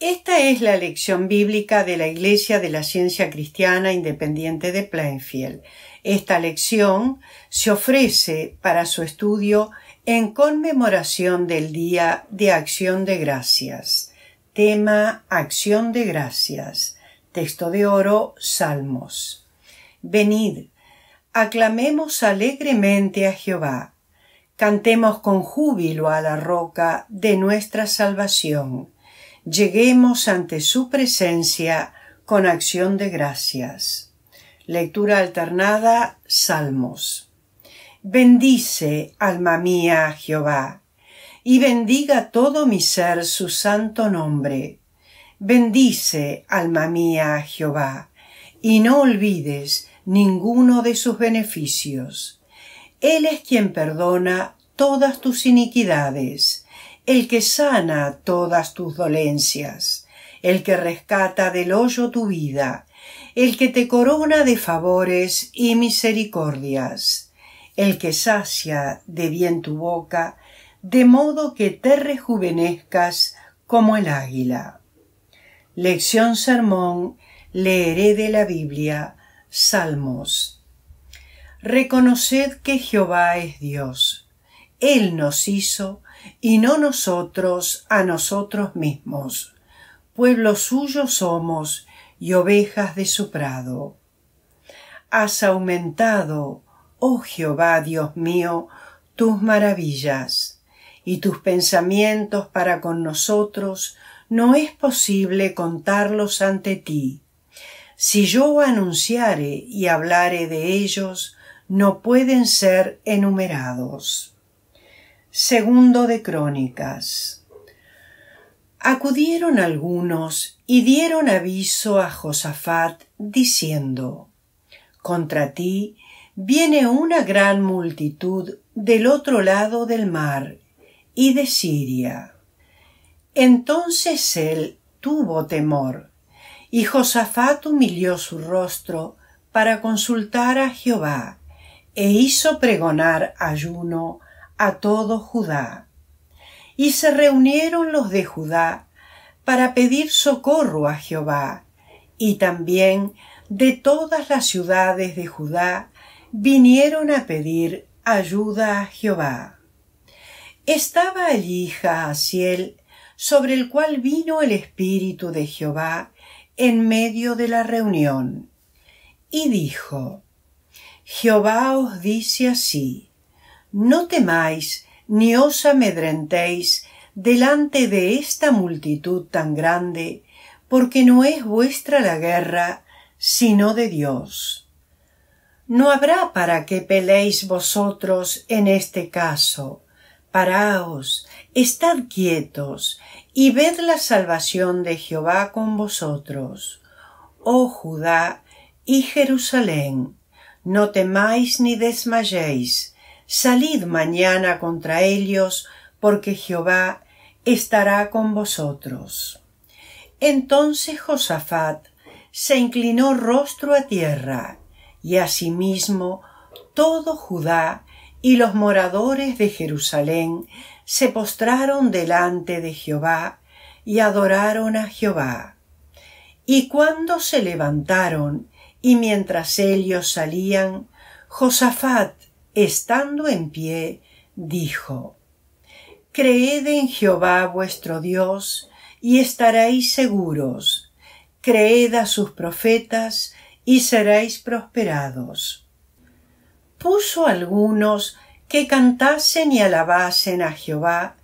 Esta es la lección bíblica de la Iglesia de la Ciencia Cristiana Independiente de Plainfield. Esta lección se ofrece para su estudio en conmemoración del Día de Acción de Gracias. Tema Acción de Gracias. Texto de oro Salmos. Venid, aclamemos alegremente a Jehová. Cantemos con júbilo a la roca de nuestra salvación lleguemos ante su presencia con acción de gracias. Lectura alternada Salmos. Bendice, alma mía, Jehová, y bendiga todo mi ser su santo nombre. Bendice, alma mía, Jehová, y no olvides ninguno de sus beneficios. Él es quien perdona todas tus iniquidades, el que sana todas tus dolencias, el que rescata del hoyo tu vida, el que te corona de favores y misericordias, el que sacia de bien tu boca, de modo que te rejuvenezcas como el águila. Lección Sermón, leeré de la Biblia, Salmos. Reconoced que Jehová es Dios. Él nos hizo, y no nosotros a nosotros mismos. Pueblo suyo somos y ovejas de su prado. Has aumentado, oh Jehová Dios mío, tus maravillas, y tus pensamientos para con nosotros no es posible contarlos ante ti. Si yo anunciare y hablare de ellos, no pueden ser enumerados. Segundo de Crónicas. Acudieron algunos y dieron aviso a Josafat diciendo Contra ti viene una gran multitud del otro lado del mar y de Siria. Entonces él tuvo temor, y Josafat humilló su rostro para consultar a Jehová, e hizo pregonar ayuno a todo Judá. Y se reunieron los de Judá para pedir socorro a Jehová, y también de todas las ciudades de Judá vinieron a pedir ayuda a Jehová. Estaba allí Jaasiel, sobre el cual vino el Espíritu de Jehová en medio de la reunión, y dijo, Jehová os dice así, no temáis, ni os amedrentéis delante de esta multitud tan grande, porque no es vuestra la guerra, sino de Dios. No habrá para que peleéis vosotros en este caso. Paraos, estad quietos, y ved la salvación de Jehová con vosotros. Oh Judá y Jerusalén, no temáis ni desmayéis, Salid mañana contra ellos, porque Jehová estará con vosotros. Entonces Josafat se inclinó rostro a tierra, y asimismo todo Judá y los moradores de Jerusalén se postraron delante de Jehová y adoraron a Jehová. Y cuando se levantaron, y mientras ellos salían, Josafat estando en pie, dijo Creed en Jehová vuestro Dios, y estaréis seguros. Creed a sus profetas, y seréis prosperados. Puso algunos que cantasen y alabasen a Jehová,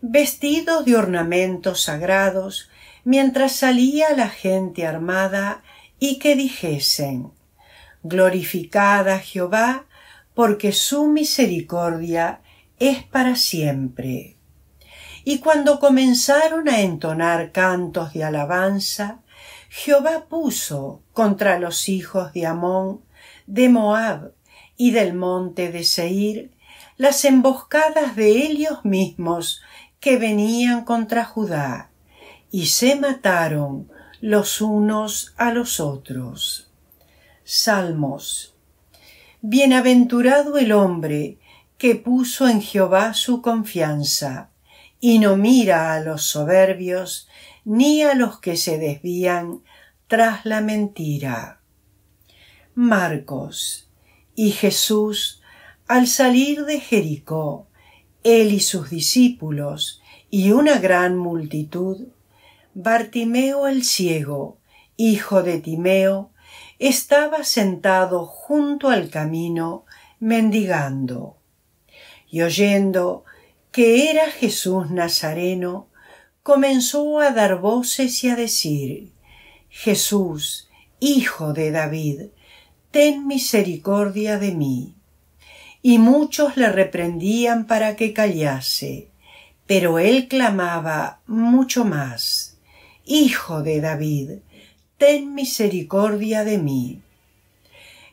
vestidos de ornamentos sagrados, mientras salía la gente armada, y que dijesen Glorificad a Jehová porque su misericordia es para siempre. Y cuando comenzaron a entonar cantos de alabanza, Jehová puso contra los hijos de Amón, de Moab y del monte de Seir las emboscadas de ellos mismos que venían contra Judá, y se mataron los unos a los otros. Salmos Bienaventurado el hombre que puso en Jehová su confianza, y no mira a los soberbios, ni a los que se desvían tras la mentira. Marcos y Jesús, al salir de Jericó, él y sus discípulos, y una gran multitud, Bartimeo el ciego, hijo de Timeo, estaba sentado junto al camino mendigando. Y oyendo que era Jesús Nazareno, comenzó a dar voces y a decir Jesús, hijo de David, ten misericordia de mí. Y muchos le reprendían para que callase, pero él clamaba mucho más Hijo de David, ten misericordia de mí.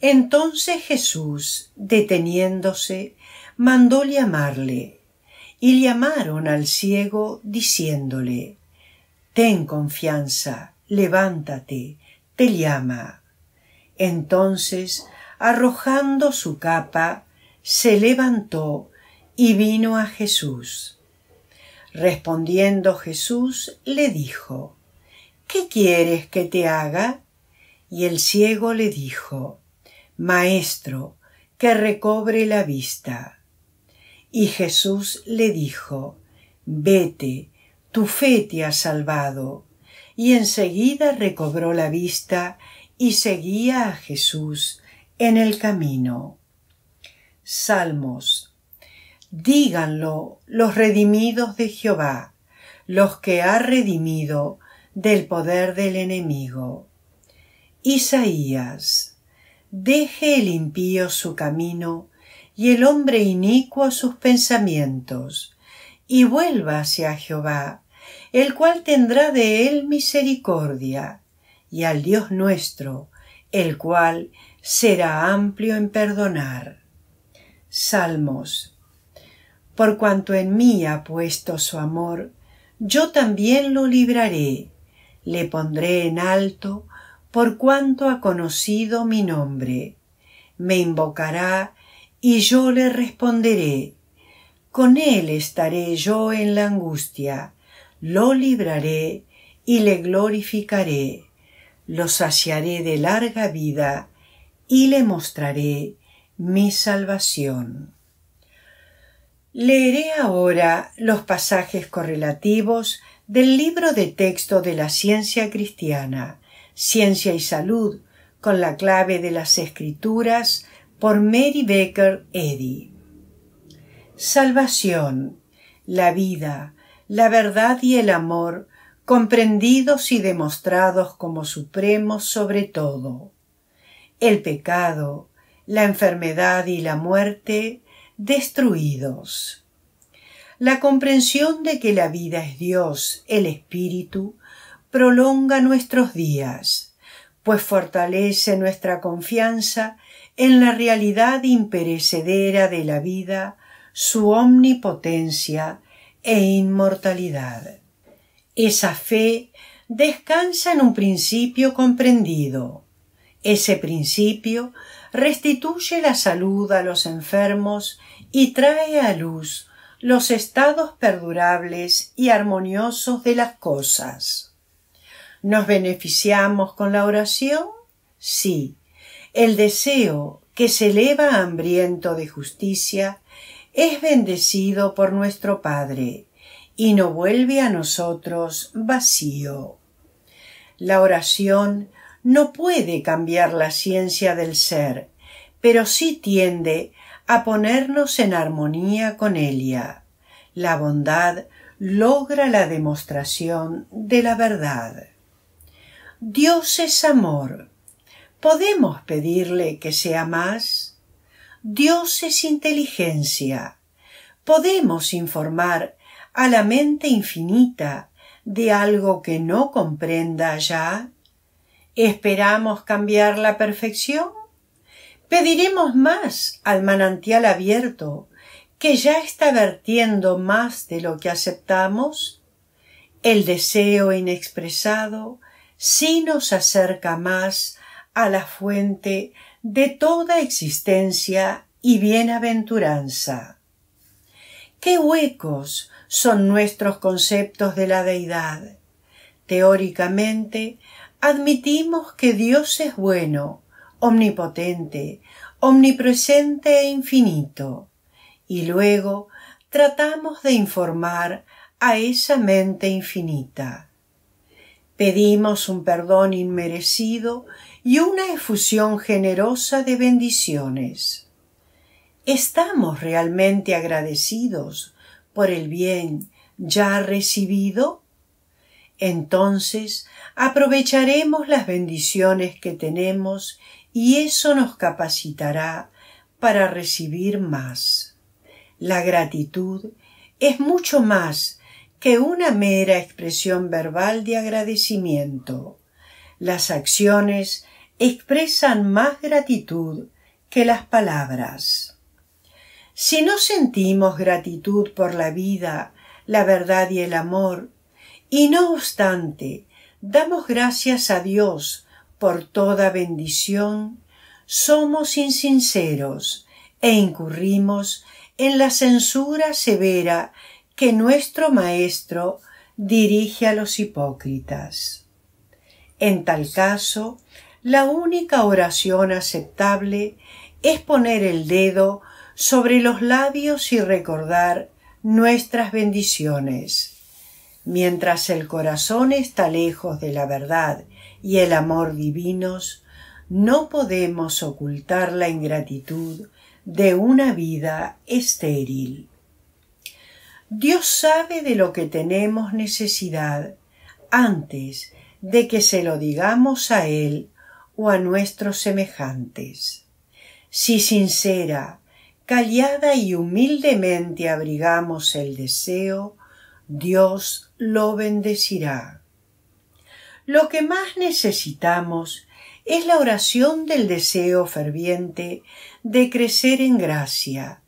Entonces Jesús, deteniéndose, mandó llamarle, y llamaron al ciego, diciéndole, Ten confianza, levántate, te llama. Entonces, arrojando su capa, se levantó y vino a Jesús. Respondiendo Jesús, le dijo, ¿Qué quieres que te haga? Y el ciego le dijo Maestro, que recobre la vista. Y Jesús le dijo Vete, tu fe te ha salvado. Y enseguida recobró la vista y seguía a Jesús en el camino. Salmos. Díganlo los redimidos de Jehová, los que ha redimido del poder del enemigo. Isaías Deje el impío su camino y el hombre inicuo sus pensamientos, y vuelva hacia Jehová, el cual tendrá de él misericordia, y al Dios nuestro, el cual será amplio en perdonar. Salmos. Por cuanto en mí ha puesto su amor, yo también lo libraré le pondré en alto por cuanto ha conocido mi nombre. Me invocará y yo le responderé. Con él estaré yo en la angustia, lo libraré y le glorificaré, lo saciaré de larga vida y le mostraré mi salvación. Leeré ahora los pasajes correlativos del libro de texto de la ciencia cristiana, Ciencia y Salud, con la clave de las escrituras por Mary Baker Eddy. Salvación, la vida, la verdad y el amor, comprendidos y demostrados como supremos sobre todo. El pecado, la enfermedad y la muerte, destruidos. La comprensión de que la vida es Dios, el Espíritu, prolonga nuestros días, pues fortalece nuestra confianza en la realidad imperecedera de la vida, su omnipotencia e inmortalidad. Esa fe descansa en un principio comprendido. Ese principio restituye la salud a los enfermos y trae a luz los estados perdurables y armoniosos de las cosas. ¿Nos beneficiamos con la oración? Sí. El deseo que se eleva hambriento de justicia es bendecido por nuestro Padre y no vuelve a nosotros vacío. La oración no puede cambiar la ciencia del ser, pero sí tiende a ponernos en armonía con ella. La bondad logra la demostración de la verdad. Dios es amor. ¿Podemos pedirle que sea más? Dios es inteligencia. Podemos informar a la mente infinita de algo que no comprenda ya. ¿Esperamos cambiar la perfección? Pediremos más al manantial abierto, que ya está vertiendo más de lo que aceptamos. El deseo inexpresado si nos acerca más a la fuente de toda existencia y bienaventuranza. Qué huecos son nuestros conceptos de la deidad. Teóricamente, admitimos que Dios es bueno, omnipotente, omnipresente e infinito. Y luego tratamos de informar a esa mente infinita. Pedimos un perdón inmerecido y una efusión generosa de bendiciones. ¿Estamos realmente agradecidos por el bien ya recibido? Entonces aprovecharemos las bendiciones que tenemos y eso nos capacitará para recibir más. La gratitud es mucho más que una mera expresión verbal de agradecimiento. Las acciones expresan más gratitud que las palabras. Si no sentimos gratitud por la vida, la verdad y el amor, y no obstante, damos gracias a Dios por toda bendición, somos insinceros e incurrimos en la censura severa que nuestro Maestro dirige a los hipócritas. En tal caso, la única oración aceptable es poner el dedo sobre los labios y recordar nuestras bendiciones Mientras el corazón está lejos de la verdad y el amor divinos, no podemos ocultar la ingratitud de una vida estéril. Dios sabe de lo que tenemos necesidad antes de que se lo digamos a Él o a nuestros semejantes. Si sincera, callada y humildemente abrigamos el deseo, Dios lo bendecirá. Lo que más necesitamos es la oración del deseo ferviente de crecer en gracia,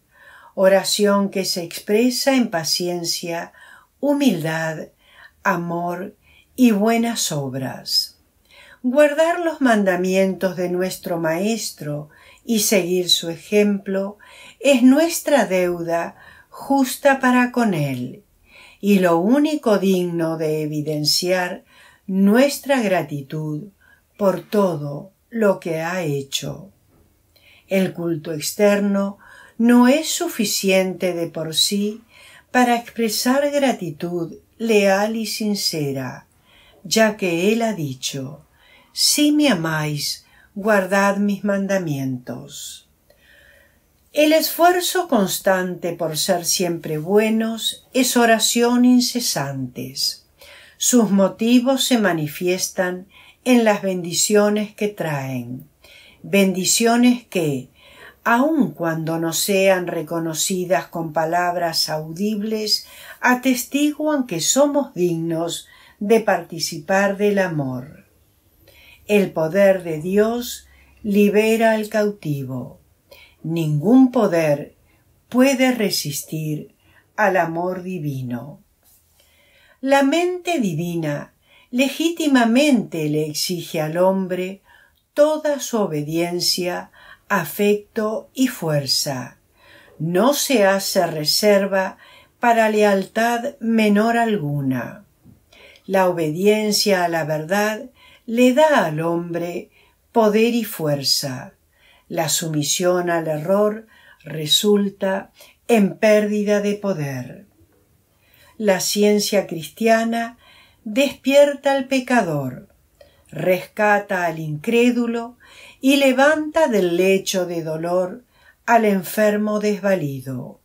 oración que se expresa en paciencia, humildad, amor y buenas obras. Guardar los mandamientos de nuestro Maestro y seguir su ejemplo es nuestra deuda justa para con Él y lo único digno de evidenciar nuestra gratitud por todo lo que ha hecho. El culto externo no es suficiente de por sí para expresar gratitud leal y sincera, ya que Él ha dicho Si me amáis, guardad mis mandamientos. El esfuerzo constante por ser siempre buenos es oración incesantes. Sus motivos se manifiestan en las bendiciones que traen, bendiciones que, aun cuando no sean reconocidas con palabras audibles, atestiguan que somos dignos de participar del amor. El poder de Dios libera al cautivo. Ningún poder puede resistir al amor divino. La mente divina legítimamente le exige al hombre toda su obediencia, afecto y fuerza. No se hace reserva para lealtad menor alguna. La obediencia a la verdad le da al hombre poder y fuerza. La sumisión al error resulta en pérdida de poder. La ciencia cristiana despierta al pecador, rescata al incrédulo y levanta del lecho de dolor al enfermo desvalido.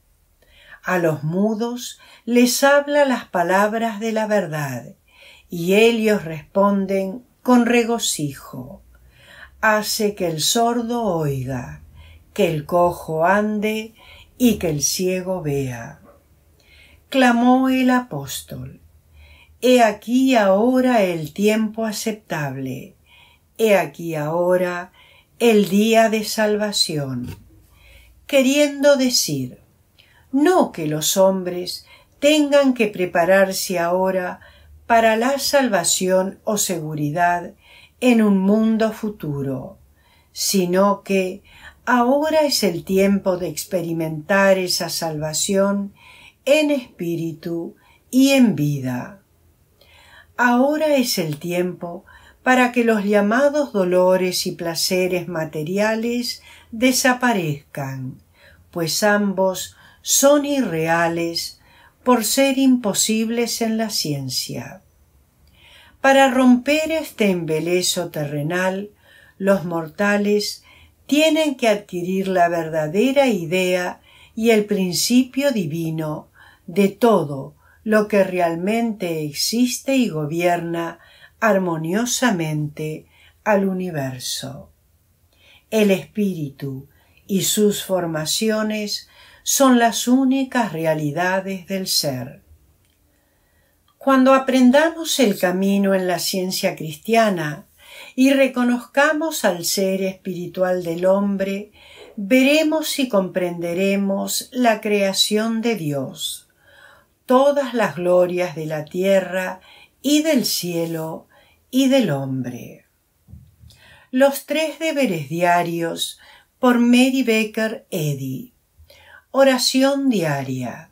A los mudos les habla las palabras de la verdad, y ellos responden con regocijo hace que el sordo oiga, que el cojo ande y que el ciego vea. Clamó el apóstol, He aquí ahora el tiempo aceptable, he aquí ahora el día de salvación, queriendo decir, no que los hombres tengan que prepararse ahora para la salvación o seguridad en un mundo futuro, sino que ahora es el tiempo de experimentar esa salvación en espíritu y en vida. Ahora es el tiempo para que los llamados dolores y placeres materiales desaparezcan, pues ambos son irreales por ser imposibles en la ciencia. Para romper este embeleso terrenal, los mortales tienen que adquirir la verdadera idea y el principio divino de todo lo que realmente existe y gobierna armoniosamente al universo. El espíritu y sus formaciones son las únicas realidades del ser cuando aprendamos el camino en la ciencia cristiana y reconozcamos al ser espiritual del hombre, veremos y comprenderemos la creación de Dios, todas las glorias de la tierra y del cielo y del hombre. Los tres deberes diarios por Mary Baker Eddy. Oración diaria